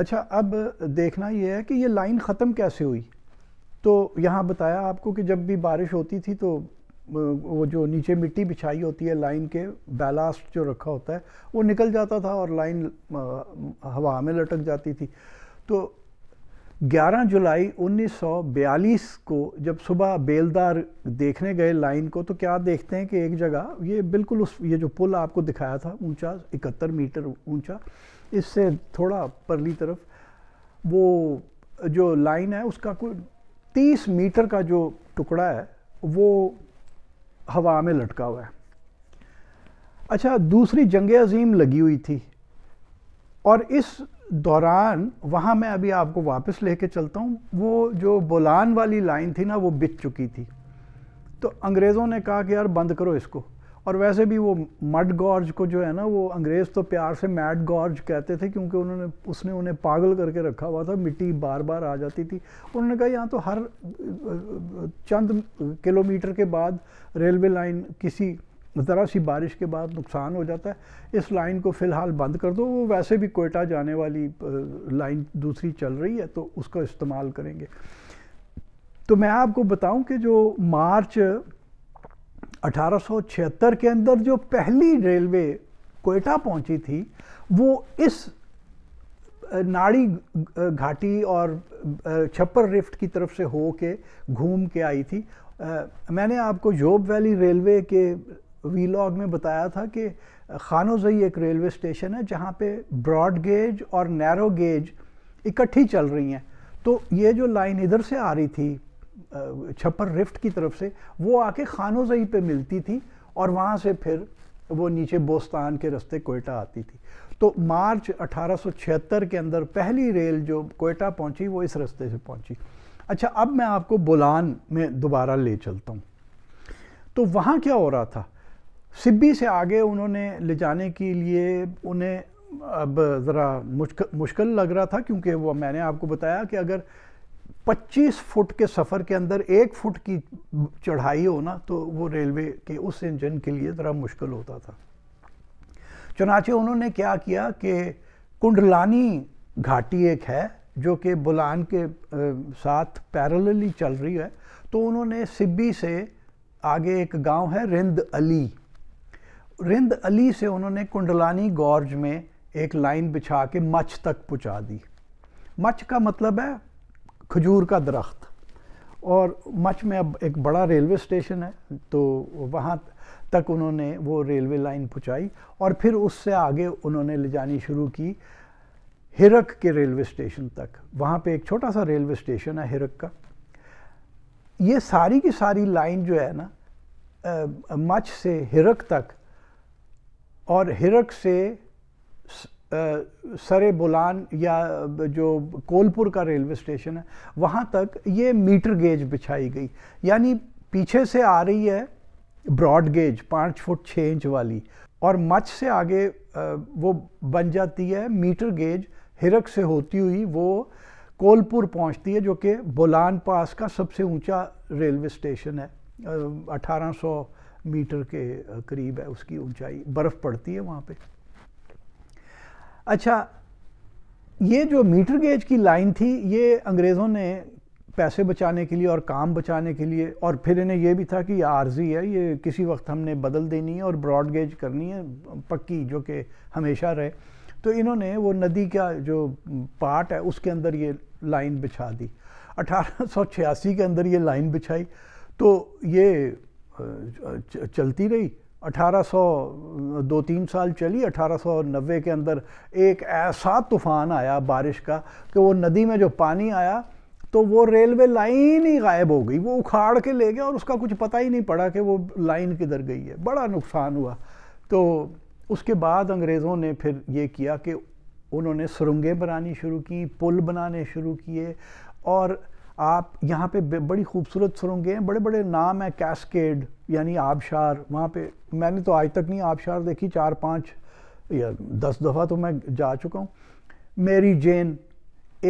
अच्छा अब देखना ये है कि ये लाइन ख़त्म कैसे हुई तो यहाँ बताया आपको कि जब भी बारिश होती थी तो वो जो नीचे मिट्टी बिछाई होती है लाइन के बैलास्ट जो रखा होता है वो निकल जाता था और लाइन हवा में लटक जाती थी तो 11 जुलाई 1942 को जब सुबह बेलदार देखने गए लाइन को तो क्या देखते हैं कि एक जगह ये बिल्कुल उस ये जो पुल आपको दिखाया था ऊंचा इकहत्तर मीटर ऊंचा इससे थोड़ा परली तरफ वो जो लाइन है उसका कोई 30 मीटर का जो टुकड़ा है वो हवा में लटका हुआ है अच्छा दूसरी जंग अजीम लगी हुई थी और इस दौरान वहाँ मैं अभी आपको वापस लेके चलता हूँ वो जो बोलान वाली लाइन थी ना वो बिक चुकी थी तो अंग्रेज़ों ने कहा कि यार बंद करो इसको और वैसे भी वो मड गॉर्ज को जो है ना वो अंग्रेज़ तो प्यार से मैड गॉर्ज कहते थे क्योंकि उन्होंने उसने उन्हें पागल करके रखा हुआ था मिट्टी बार बार आ जाती थी उन्होंने कहा यहाँ तो हर चंद किलोमीटर के बाद रेलवे लाइन किसी ज़रा सी बारिश के बाद नुकसान हो जाता है इस लाइन को फ़िलहाल बंद कर दो वो वैसे भी कोयटा जाने वाली लाइन दूसरी चल रही है तो उसका इस्तेमाल करेंगे तो मैं आपको बताऊं कि जो मार्च 1876 के अंदर जो पहली रेलवे कोयटा पहुंची थी वो इस नाड़ी घाटी और छप्पर रिफ्ट की तरफ से हो के घूम के आई थी मैंने आपको जोब वैली रेलवे के वीलॉग में बताया था कि खानोजई एक रेलवे स्टेशन है जहाँ पे ब्रॉड गेज और नैरो गेज इकट्ठी चल रही हैं तो ये जो लाइन इधर से आ रही थी छप्पर रिफ्ट की तरफ से वो आके खानोजई पे मिलती थी और वहाँ से फिर वो नीचे बोस्तान के रास्ते कोयटा आती थी तो मार्च 1876 के अंदर पहली रेल जो कोयटा पहुँची वो इस रास्ते से पहुँची अच्छा अब मैं आपको बुलान में दोबारा ले चलता हूँ तो वहाँ क्या हो रहा था सिब्बी से आगे उन्होंने ले जाने के लिए उन्हें अब ज़रा मुश्किल लग रहा था क्योंकि वो मैंने आपको बताया कि अगर 25 फुट के सफ़र के अंदर एक फुट की चढ़ाई हो ना तो वो रेलवे के उस इंजन के लिए ज़रा मुश्किल होता था चुनाचे उन्होंने क्या किया कि कुंडलानी घाटी एक है जो कि बुलान के साथ पैरेलली चल रही है तो उन्होंने सिब्बी से आगे एक गांव है रिंद अली रिंद अली से उन्होंने कुंडलानी गॉर्ज में एक लाइन बिछा के मच्छ तक पहुँचा दी मच्छ का मतलब है खजूर का दरख्त और मच्छ में अब एक बड़ा रेलवे स्टेशन है तो वहाँ तक उन्होंने वो रेलवे लाइन पहुँचाई और फिर उससे आगे उन्होंने ले जानी शुरू की हिरक के रेलवे स्टेशन तक वहाँ पे एक छोटा सा रेलवे स्टेशन है हिरक का ये सारी की सारी लाइन जो है ना मच्छ से हिरक तक और हिरक से सरे बुलान या जो कोलपुर का रेलवे स्टेशन है वहाँ तक ये मीटर गेज बिछाई गई यानी पीछे से आ रही है ब्रॉड गेज पाँच फुट छः इंच वाली और मच से आगे वो बन जाती है मीटर गेज हिरक से होती हुई वो कोलपुर पहुंचती है जो कि बोलान पास का सबसे ऊंचा रेलवे स्टेशन है अठारह मीटर के करीब है उसकी ऊंचाई बर्फ़ पड़ती है वहाँ पे अच्छा ये जो मीटर गेज की लाइन थी ये अंग्रेज़ों ने पैसे बचाने के लिए और काम बचाने के लिए और फिर इन्हें यह भी था कि यह आर्जी है ये किसी वक्त हमने बदल देनी है और ब्रॉड गेज करनी है पक्की जो कि हमेशा रहे तो इन्होंने वो नदी का जो पार्ट है उसके अंदर ये लाइन बिछा दी अठारह के अंदर ये लाइन बिछाई तो ये चलती रही 1800 दो तीन साल चली 1890 के अंदर एक ऐसा तूफान आया बारिश का कि वो नदी में जो पानी आया तो वो रेलवे लाइन ही गायब हो गई वो उखाड़ के ले गया और उसका कुछ पता ही नहीं पड़ा कि वो लाइन किधर गई है बड़ा नुकसान हुआ तो उसके बाद अंग्रेज़ों ने फिर ये किया कि उन्होंने सुरंगें बनानी शुरू की पुल बनाने शुरू किए और आप यहाँ पे बड़ी खूबसूरत सुरंगें हैं बड़े बड़े नाम हैं कैस्केड यानी आबशार वहाँ पे मैंने तो आज तक नहीं आबशार देखी चार पाँच या दस दफ़ा तो मैं जा चुका हूँ मेरी जेन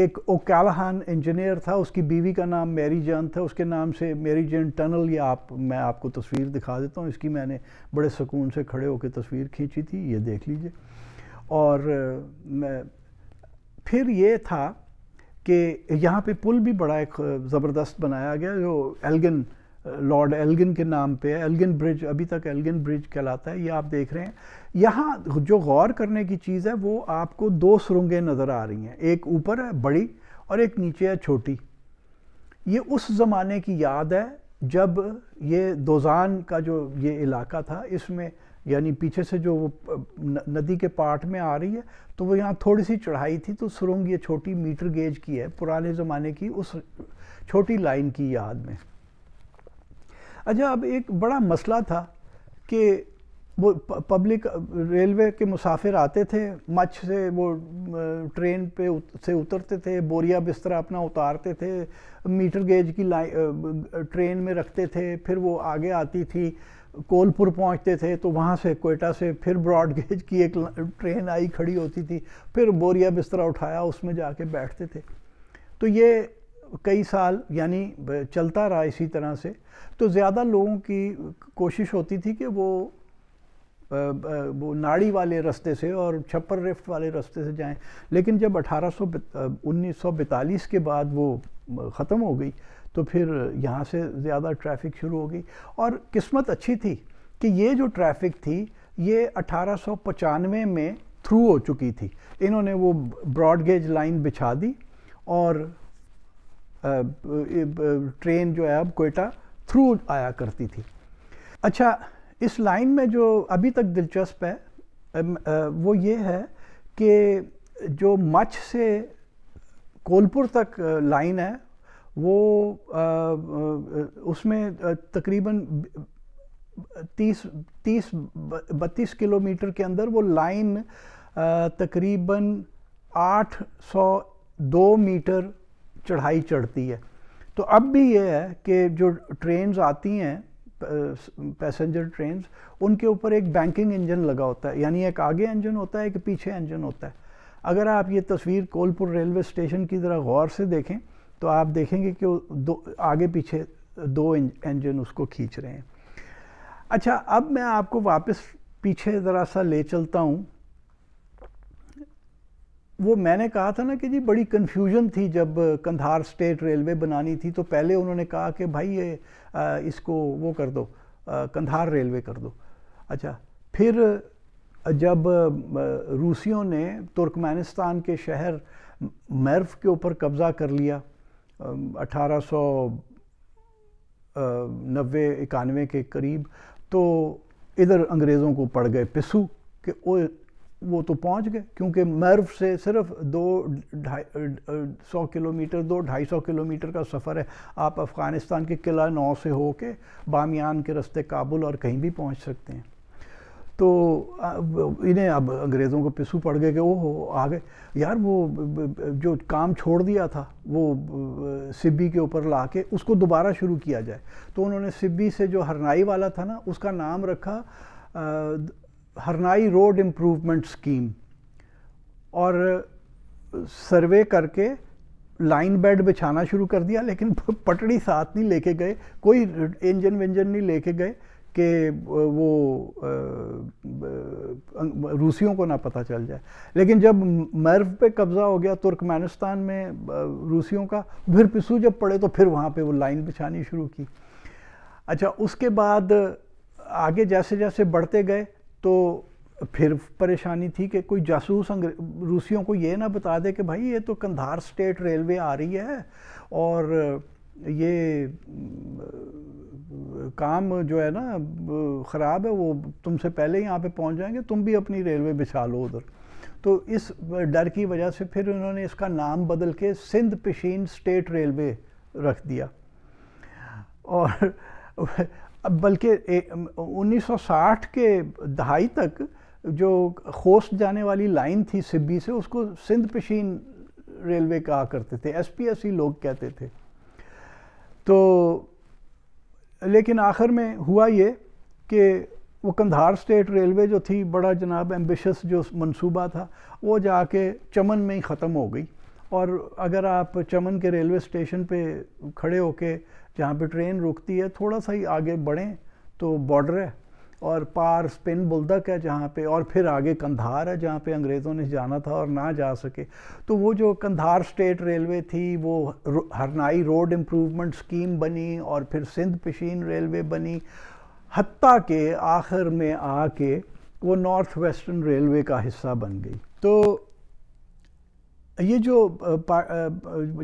एक ओकालहान इंजीनियर था उसकी बीवी का नाम मेरी जान था उसके नाम से मेरी जेन टनल ये आप मैं आपको तस्वीर दिखा देता हूँ इसकी मैंने बड़े सुकून से खड़े होकर तस्वीर खींची थी ये देख लीजिए और मैं फिर ये था कि यहाँ पे पुल भी बड़ा एक ज़बरदस्त बनाया गया जो एल्गिन लॉर्ड एल्गिन के नाम पे है एल्गिन ब्रिज अभी तक एल्गिन ब्रिज कहलाता है ये आप देख रहे हैं यहाँ जो गौर करने की चीज़ है वो आपको दो सुरंगें नज़र आ रही हैं एक ऊपर है बड़ी और एक नीचे है छोटी ये उस ज़माने की याद है जब ये दोजान का जो ये इलाका था इसमें यानी पीछे से जो वो नदी के पार्ट में आ रही है तो वो यहाँ थोड़ी सी चढ़ाई थी तो सुरंग ये छोटी मीटर गेज की है पुराने ज़माने की उस छोटी लाइन की याद में अच्छा अब एक बड़ा मसला था कि वो पब्लिक रेलवे के मुसाफिर आते थे मच्छ से वो ट्रेन पे से उतरते थे बोरिया बिस्तरा अपना उतारते थे मीटर गेज की लाइन ट्रेन में रखते थे फिर वो आगे आती थी कोलपुर पहुंचते थे तो वहाँ से कोयटा से फिर ब्रॉडगेज की एक ट्रेन आई खड़ी होती थी फिर बोरिया बिस्तरा उठाया उसमें जाके बैठते थे तो ये कई साल यानी चलता रहा इसी तरह से तो ज़्यादा लोगों की कोशिश होती थी कि वो वो नाड़ी वाले रास्ते से और छप्पर रिफ्ट वाले रास्ते से जाएं लेकिन जब अठारह सौ के बाद वो ख़त्म हो गई तो फिर यहाँ से ज़्यादा ट्रैफिक शुरू हो गई और किस्मत अच्छी थी कि ये जो ट्रैफिक थी ये अठारह में थ्रू हो चुकी थी इन्होंने वो ब्रॉडगेज लाइन बिछा दी और ट्रेन जो है अब कोयटा थ्रू आया करती थी अच्छा इस लाइन में जो अभी तक दिलचस्प है वो ये है कि जो मच्छ से कोलपुर तक लाइन है वो उसमें तकरीबन तीस तीस बत्तीस किलोमीटर के अंदर वो लाइन तकरीबन दो मीटर चढ़ाई चढ़ती है तो अब भी ये है कि जो ट्रेन्स आती हैं पैसेंजर ट्रेन्स उनके ऊपर एक बैंकिंग इंजन लगा होता है यानी एक आगे इंजन होता है एक पीछे इंजन होता है अगर आप ये तस्वीर कोलपुर रेलवे स्टेशन की ज़रा गौर से देखें तो आप देखेंगे कि दो आगे पीछे दो इंजन उसको खींच रहे हैं अच्छा अब मैं आपको वापस पीछे ज़रा सा ले चलता हूँ वो मैंने कहा था ना कि जी बड़ी कन्फ्यूजन थी जब कंधार स्टेट रेलवे बनानी थी तो पहले उन्होंने कहा कि भाई ये इसको वो कर दो कंधार रेलवे कर दो अच्छा फिर जब रूसियों ने तुर्कमेनिस्तान के शहर मर्व के ऊपर कब्ज़ा कर लिया अठारह सौ नबे इक्यानवे के करीब तो इधर अंग्रेज़ों को पड़ गए पिसू कि वो वो तो पहुंच गए क्योंकि मर्व से सिर्फ दो ढाई सौ किलोमीटर दो ढाई सौ किलोमीटर का सफ़र है आप अफ़गानिस्तान के किला नौ से हो के बामियान के रास्ते काबुल और कहीं भी पहुंच सकते हैं तो इन्हें अब अंग्रेज़ों को पिसू पड़ गए कि ओहो आ गए यार वो जो काम छोड़ दिया था वो सिब्बी के ऊपर ला के उसको दोबारा शुरू किया जाए तो उन्होंने सिब्बी से जो हरनाई वाला था ना उसका नाम रखा आ, हरनाई रोड इम्प्रूवमेंट स्कीम और सर्वे करके लाइन बेड बिछाना शुरू कर दिया लेकिन पटड़ी साथ नहीं लेके गए कोई इंजन विंजन नहीं लेके गए कि वो अं, रूसियों को ना पता चल जाए लेकिन जब मर्व पे कब्ज़ा हो गया तुर्कमेनिस्तान में रूसियों का फिर पिसू जब पड़े तो फिर वहाँ पे वो लाइन बिछानी शुरू की अच्छा उसके बाद आगे जैसे जैसे बढ़ते गए तो फिर परेशानी थी कि कोई जासूस रूसियों को ये ना बता दे कि भाई ये तो कंधार स्टेट रेलवे आ रही है और ये काम जो है ना ख़राब है वो तुमसे पहले यहाँ पे पहुँच जाएंगे तुम भी अपनी रेलवे बिछा लो उधर तो इस डर की वजह से फिर उन्होंने इसका नाम बदल के सिंध पेशीन स्टेट रेलवे रख दिया और बल्कि 1960 के दहाई तक जो खोस्ट जाने वाली लाइन थी सिब्बी से उसको सिंध पिशीन रेलवे कहा करते थे एस लोग कहते थे तो लेकिन आखिर में हुआ ये कि वो कंधार स्टेट रेलवे जो थी बड़ा जनाब एम्बिशस जो मंसूबा था वो जाके चमन में ही ख़त्म हो गई और अगर आप चमन के रेलवे स्टेशन पे खड़े होके जहाँ पे ट्रेन रुकती है थोड़ा सा ही आगे बढ़ें तो बॉर्डर है और पार स्पिन बुलदक है जहाँ पे और फिर आगे कंधार है जहाँ पे अंग्रेज़ों ने जाना था और ना जा सके तो वो जो कंधार स्टेट रेलवे थी वो हरनाई रोड इम्प्रूवमेंट स्कीम बनी और फिर सिंध पशीन रेलवे बनी हती के आखिर में आके वो नॉर्थ वेस्टर्न रेलवे का हिस्सा बन गई तो ये जो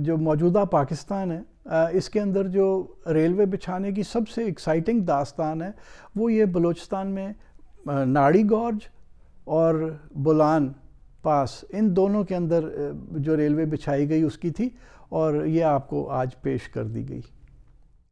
जो मौजूदा पाकिस्तान है इसके अंदर जो रेलवे बिछाने की सबसे एक्साइटिंग दास्तान है वो ये बलूचिस्तान में नाड़ी गौरज और बुलान पास इन दोनों के अंदर जो रेलवे बिछाई गई उसकी थी और ये आपको आज पेश कर दी गई